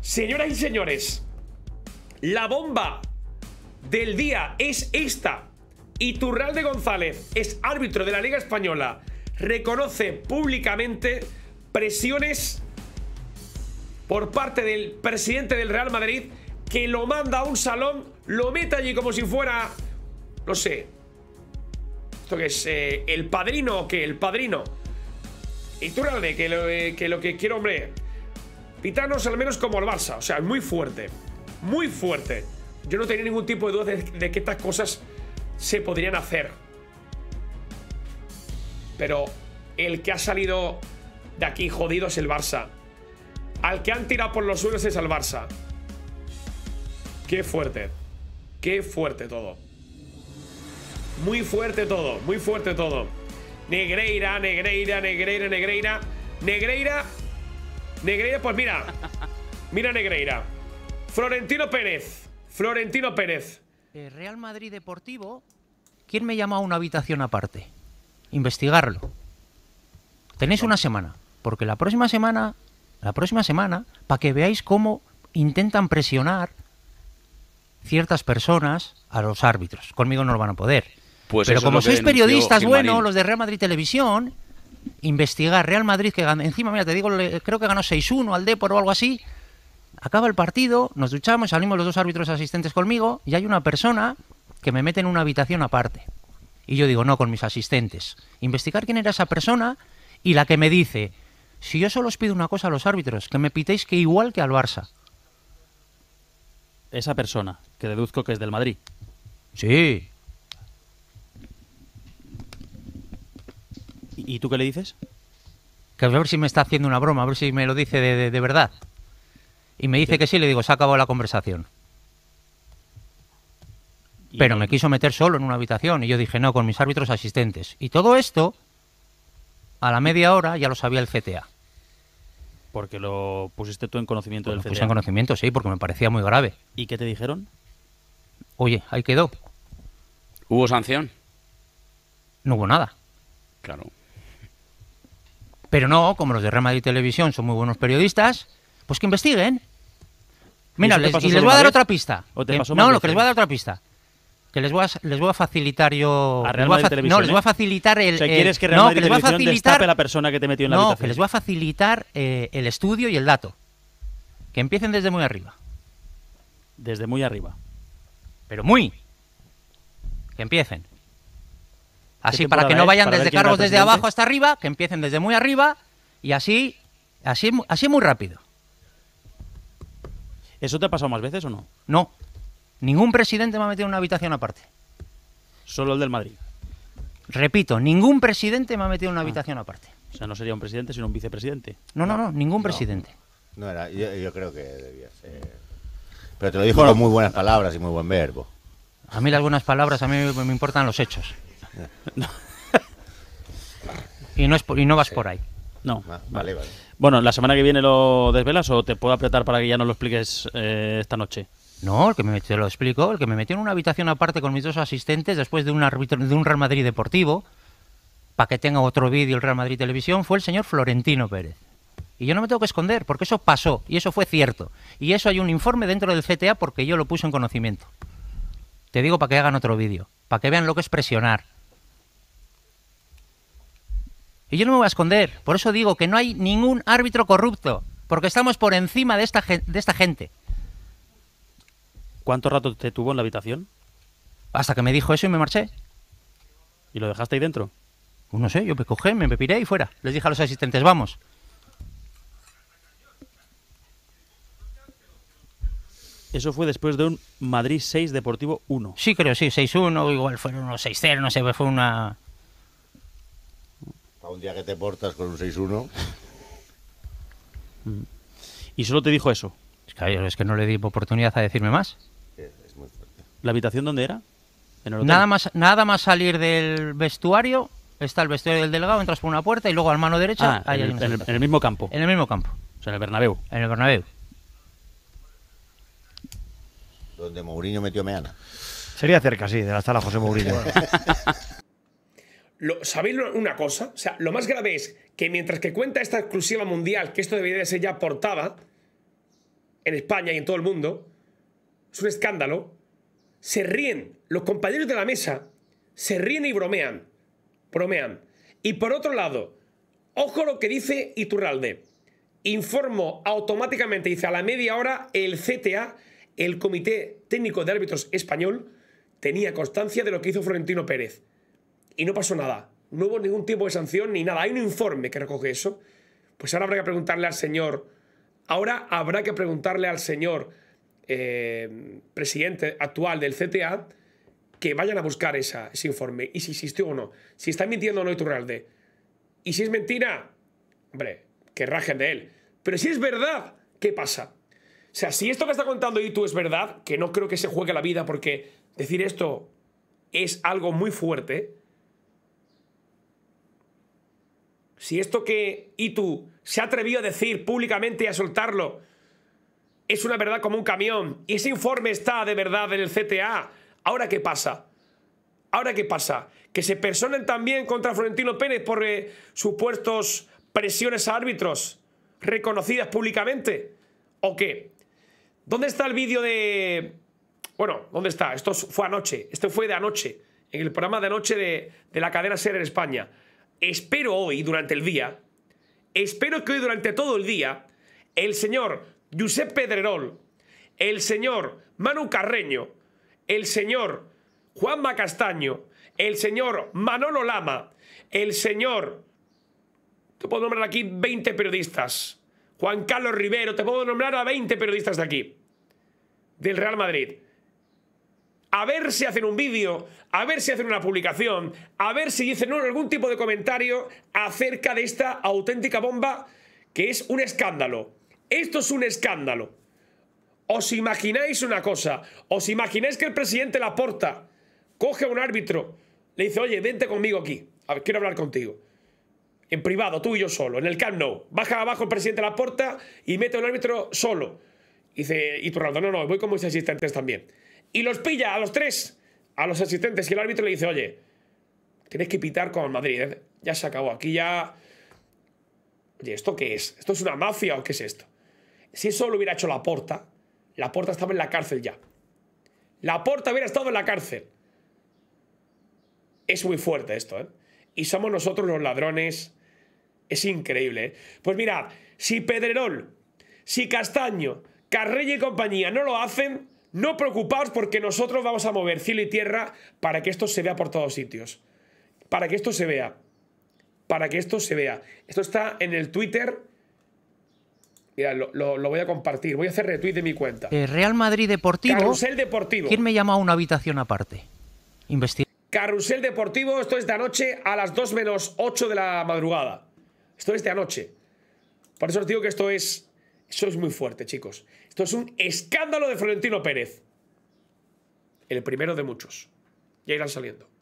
Señoras y señores, la bomba del día es esta. Iturralde González es árbitro de la Liga Española. Reconoce públicamente presiones por parte del presidente del Real Madrid que lo manda a un salón, lo mete allí como si fuera, no sé, esto que es eh, el padrino o qué, el padrino. Iturralde, que lo eh, que quiero, hombre, Pitanos al menos como el Barça. O sea, muy fuerte. Muy fuerte. Yo no tenía ningún tipo de duda de, de que estas cosas se podrían hacer. Pero el que ha salido de aquí jodido es el Barça. Al que han tirado por los suelos es el Barça. Qué fuerte. Qué fuerte todo. Muy fuerte todo, muy fuerte todo. Negreira, Negreira, Negreira, Negreira. Negreira Negreira, pues mira. Mira Negreira. Florentino Pérez. Florentino Pérez. El Real Madrid Deportivo. ¿Quién me llama a una habitación aparte? Investigarlo. Tenéis una semana. Porque la próxima semana. La próxima semana. Para que veáis cómo intentan presionar ciertas personas a los árbitros. Conmigo no lo van a poder. Pues Pero como sois periodistas, bueno, los de Real Madrid Televisión, investigar. Real Madrid, que encima, mira, te digo, creo que ganó 6-1 al Depor o algo así. Acaba el partido, nos duchamos, salimos los dos árbitros asistentes conmigo y hay una persona que me mete en una habitación aparte. Y yo digo, no, con mis asistentes. Investigar quién era esa persona y la que me dice, si yo solo os pido una cosa a los árbitros, que me pitéis que igual que al Barça. Esa persona, que deduzco que es del Madrid. Sí, ¿Y tú qué le dices? Que a ver si me está haciendo una broma, a ver si me lo dice de, de, verdad. Y me dice que sí, le digo, se ha acabado la conversación. Pero me quiso meter solo en una habitación y yo dije, no, con mis árbitros asistentes. Y todo esto, a la media hora, ya lo sabía el CTA. Porque lo pusiste tú en conocimiento CTA. del puse en conocimiento, sí, porque me parecía muy grave. ¿Y qué te dijeron? Oye, ahí quedó. ¿Hubo sanción? No hubo nada. Claro. Pero no, como los de Real Madrid Televisión son muy buenos periodistas, pues que investiguen. Mira, les, y les voy a dar otra pista. No, no, que les voy a dar otra pista. Que les voy a, les voy a facilitar yo. Real no, les voy a eh? facilitar el. ¿quieres que Real les la persona que te metió en la No, les voy a facilitar eh, el estudio y el dato. Que empiecen desde muy arriba. Desde muy arriba. Pero muy. Que empiecen. Así para que no vayan desde cargos desde abajo hasta arriba, que empiecen desde muy arriba y así, así, así muy rápido. ¿Eso te ha pasado más veces o no? No. Ningún presidente me ha metido en una habitación aparte. Solo el del Madrid. Repito, ningún presidente me ha metido en una ah. habitación aparte. O sea, no sería un presidente, sino un vicepresidente. No, no, no, ningún presidente. No era, yo, yo, creo que debía ser. Pero te lo dijo con muy buenas palabras y muy buen verbo. A mí las buenas palabras, a mí me importan los hechos. y, no es, y no vas por ahí. No. vale, vale. Bueno, ¿la semana que viene lo desvelas o te puedo apretar para que ya no lo expliques eh, esta noche? No, el que me metió, lo explico, el que me metió en una habitación aparte con mis dos asistentes después de un, de un Real Madrid deportivo, para que tenga otro vídeo el Real Madrid Televisión, fue el señor Florentino Pérez. Y yo no me tengo que esconder, porque eso pasó, y eso fue cierto. Y eso hay un informe dentro del CTA porque yo lo puse en conocimiento. Te digo para que hagan otro vídeo, para que vean lo que es presionar, y yo no me voy a esconder. Por eso digo que no hay ningún árbitro corrupto, porque estamos por encima de esta, de esta gente. ¿Cuánto rato te tuvo en la habitación? Hasta que me dijo eso y me marché. ¿Y lo dejaste ahí dentro? Pues no sé, yo me cogí, me piré y fuera. Les dije a los asistentes, vamos. Eso fue después de un Madrid 6 Deportivo 1. Sí, creo, sí, 6-1, igual fueron unos 6-0, no sé, fue una, un día que te portas con un 6-1. Mm. ¿Y solo te dijo eso? Es que, no le di oportunidad a decirme más. Es, muy fuerte. ¿La habitación dónde era? Nada, más, nada más salir del vestuario, está el vestuario del delegado, entras por una puerta y luego al mano derecha. Ah, hay en, el, mismo campo. En el mismo campo. O sea, en el Bernabéu. En el Bernabéu. Donde Mourinho metió meana. Sería cerca, sí, de la sala José Mourinho. lo, ¿sabéis una cosa? O sea, lo más grave es que mientras que cuenta esta exclusiva mundial, que esto debería de ser ya portada en España y en todo el mundo, es un escándalo, se ríen los compañeros de la mesa, se ríen y bromean, bromean. Y por otro lado, ojo lo que dice Iturralde. Informo automáticamente, dice a la media hora, el CTA, el Comité Técnico de Árbitros Español, tenía constancia de lo que hizo Florentino Pérez y no pasó nada. No hubo ningún tipo de sanción ni nada. Hay un informe que recoge eso. Pues ahora habrá que preguntarle al señor, ahora habrá que preguntarle al señor eh, presidente actual del CTA que vayan a buscar ese informe y si existió o no. Si está mintiendo o no Iturralde. Y si es mentira, hombre, que rajen de él. Pero si es verdad, ¿qué pasa? O sea, si esto que está contando tú es verdad, que no creo que se juegue la vida porque decir esto es algo muy fuerte, si esto que Itu se ha a decir públicamente y a soltarlo es una verdad como un camión y ese informe está de verdad en el CTA, ¿ahora qué pasa? ¿Ahora qué pasa? Que se personen también contra Florentino Pérez por eh, supuestos presiones a árbitros reconocidas públicamente. ¿O qué? ¿Dónde está el vídeo de...? Bueno, ¿dónde está? Esto fue anoche. Esto fue de anoche. En el programa de anoche de, de la cadena SER en España espero hoy, durante el día, espero que hoy durante todo el día, el señor Josep Pedrerol, el señor Manu Carreño, el señor Juan Macastaño, el señor Manolo Lama, el señor... Te puedo nombrar aquí 20 periodistas. Juan Carlos Rivero, te puedo nombrar a 20 periodistas de aquí, del Real Madrid a ver si hacen un vídeo, a ver si hacen una publicación, a ver si dicen algún tipo de comentario acerca de esta auténtica bomba que es un escándalo. Esto es un escándalo. ¿Os imagináis una cosa? ¿Os imagináis que el presidente la porta coge a un árbitro, le dice, oye, vente conmigo aquí, a ver, quiero hablar contigo? En privado, tú y yo solo, en el Camp Nou. Baja abajo el presidente la Laporta y mete a un árbitro solo. Y dice, y tu no, no, voy con mis asistentes también y los pilla a los tres, a los asistentes, y el árbitro le dice, oye, tienes que pitar con Madrid, ¿eh? ya se acabó, aquí ya... Oye, ¿esto qué es? ¿Esto es una mafia o qué es esto? Si eso lo hubiera hecho la porta, la porta estaba en la cárcel ya. La porta hubiera estado en la cárcel. Es muy fuerte esto, ¿eh? Y somos nosotros los ladrones. Es increíble. ¿eh? Pues mirad, si Pedrerol, si Castaño, Carrella y compañía no lo hacen, no preocupaos porque nosotros vamos a mover cielo y tierra para que esto se vea por todos sitios. Para que esto se vea. Para que esto se vea. Esto está en el Twitter. Mira, lo, voy a compartir. Voy a hacer retweet de mi cuenta. Eh, Real Madrid Deportivo. Carrusel Deportivo. ¿Quién me llama a una habitación aparte? Investir. Carrusel Deportivo. Esto es de anoche a las 2 menos 8 de la madrugada. Esto es de anoche. Por eso os digo que esto es eso es muy fuerte, chicos. Esto es un escándalo de Florentino Pérez. El primero de muchos. Ya irán saliendo.